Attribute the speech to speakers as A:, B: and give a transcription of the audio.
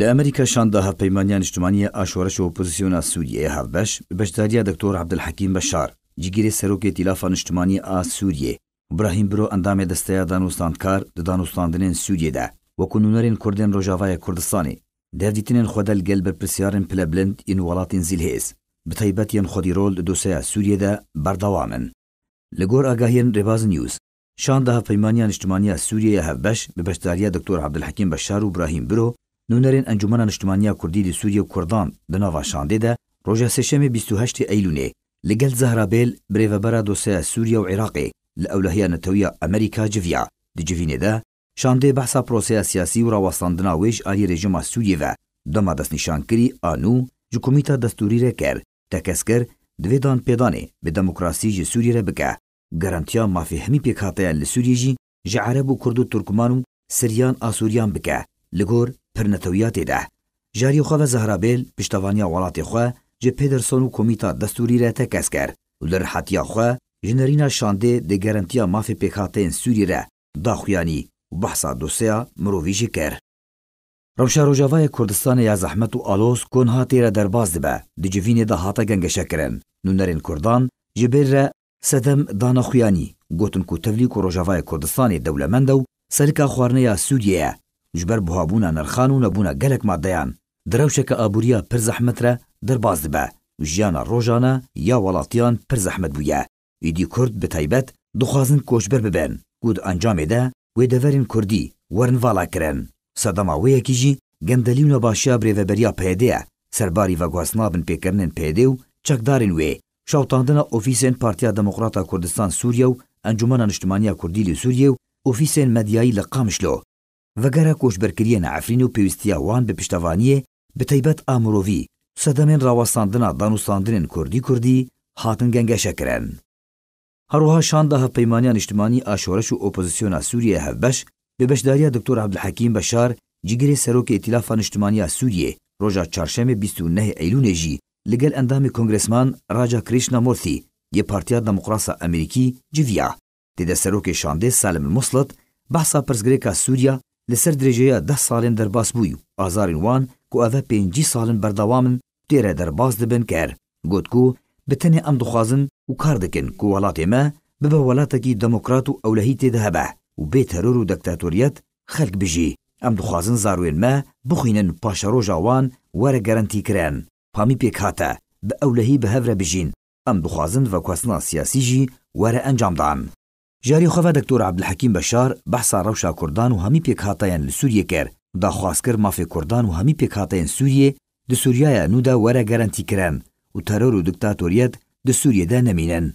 A: لە ئەمریکاشاندا هەپەیمانیان نیشتمانی ئاشۆرەش و ئۆپۆزیسیۆنا سووریە هەڵبەش بەشداریا دەکتۆر عبدلحەکیم بشار جگیری سەرۆکی تیلافا نیشتمانی ئا سووریێ براهیم برۆ ئەندامێ دەستەیە دانوستانکار دە دانوستاندنێن سووریێدا وەکو نوەرین کوردێن ڕۆژاوایە کوردستانی دەردیتنێن خۆدەل گەل بە پرسیارن پلە بلند ئین وڵاتین زیلهێز بتەیبەت یان خۆدی ڕۆل لە دۆسەیە سووریێدا بەردەوامن لە گۆر ئاگاهێن ڕێباز نیوز شاندا هەپەیمانیان نیشتمانیا سووریە هەبەش بە بەشداریا دکتۆر عبدلحەکیم بەشار و براهیم برو نونەرێن ئەنجومە نیشتمانیا کوردی دی سووریە کوردان دناوا شاندێدا ڕۆژە سێشەمە 28 ئەیلونێ لەگەل زەهرابێل برێڤەبەرا دۆسەیە سووریا و عێراقی لە ئەولەهەیە نەتەویە ئەمریکا جڤیا دجیینێدا شاندێ بەسا پرۆسەیە سیاسی و ڕاوەستاندنا وێژ ئالی رێژما سووریەوە دەما دەستنیشانکری ئانوو جکومیتا دەستوری رێکەر تەکەسکر دوێدان پێدانێ بە دەموکراسی ژە سووریرە بکە گەرانتیا مافی هەمی پێکاتەیە لە سووریژی ژە عەرەب و کورد و تورکمان و سریان ئاسووریان بکە لەگۆر پرنتویاتێ دا ژاری خۆە زەهرابێل پشتوانیا وڵاتی خوا جێ پێدرسۆن و کۆمیتا دەستوریرە تەکەس کرد و لەر حتیا خوا ژنەرینا شاندێ دەگەرنتیا مافی پێکاتێن سووریرە داخویانی و بەحسا دۆسەیە مرۆڤژی کرد ڕەوشە ڕۆژاوای کوردستانی یا زەحمەت و ئالۆس کۆن هاتێرە دەرباز دبە دجیڤینێدا هاتە گەنگەشەکردن نونەرێن کوردان جبێرە سەدەم دانەخویانی گوتن و تەولیک و ڕۆژاوای کوردستانی دەولەمەندە و سەرکە خواردنەیە سووریەیە جبر جبەر بهابوونا نرخان و نەبوونە gelek maddeyان درەوشێکە ئابوووریە پر زەحمەترە دەرباز دەبە ژیانە ڕۆژانە یا وڵاتیان پر زەحمەت بووە ئیدی کورد بتایبەت دخوازن کۆشبەر ببێن گود ئەنجامێدا وێ دەڤەرن کوردی وەرن ڤاڵاکرن سەدەما وەیەکیژی گەندەلیونە باشیا برێڤەبەریا پێدەیە سەرباری ڤەگواستنابن پێکردنن پێدێ و چەکدارن وێ شاوتاندنە ئۆفیسێن پارتیا دموقراتا کوردستان سووریا و ئەنجومە نیشتمانیا کوردی لە سووریە و ئۆفیسێن مەدیایی لە قامشلۆ وگر وەگەرە کۆشببەرکریە نەعفرین و پێویستیا وان به پشتەوانیە بتەیبەت ئامرۆڤی سەدەمێن ڕاوەساندنا دانوساندنن کوردی کوردی هاتن گەنگەشەکرن. هەروها شاندا هەپەیمانیان اجتماعی آشورش و ئۆپۆزیسیۆنا سووریە هەبەش به بەشداریە دکتور عبدالحکیم بشار جگرێ سروک ئتیلافا اجتماعی سووریێ ڕۆژە چارشەمێ 29 جی لگل اندام کنگرسمان راجا کریشنا مورثی یه پارتیا دەموقراسە امریکی جویا. دیده سروک شانده سالم المسلط بحثا پرزگریکا سوریا لسر درێژەیە ده ساڵێن در باس بویو ئازارین وان کو ئەە بردوامن تیره در باس دبن کر کار کو بتنی ام دخوازن و کار دەکەن کو ببه ولاتا کی دموکرات و اولهی تی ده هەبە و بی ترور و دکتاتوریت خلق بجی ام دخوازن زاروین ما بخینن پاشە جاوان وەرە گرانتی کرن پامی پێک هاتە به ئەولەهی بە هەورە بژین ئەم دخوازن سیاسی جی سیاسیژی انجام دان جاری خواه دکتور الحکیم بشار بحثا روشا کردان و همی پیک هاتاین لسوریه کر دا خواستکر مافی کردان و همی پیک هاتاین سوریه د سوریه نو دا وره گارانتی کرن و ترور و دکتاتوریت د سوریه دا نمینن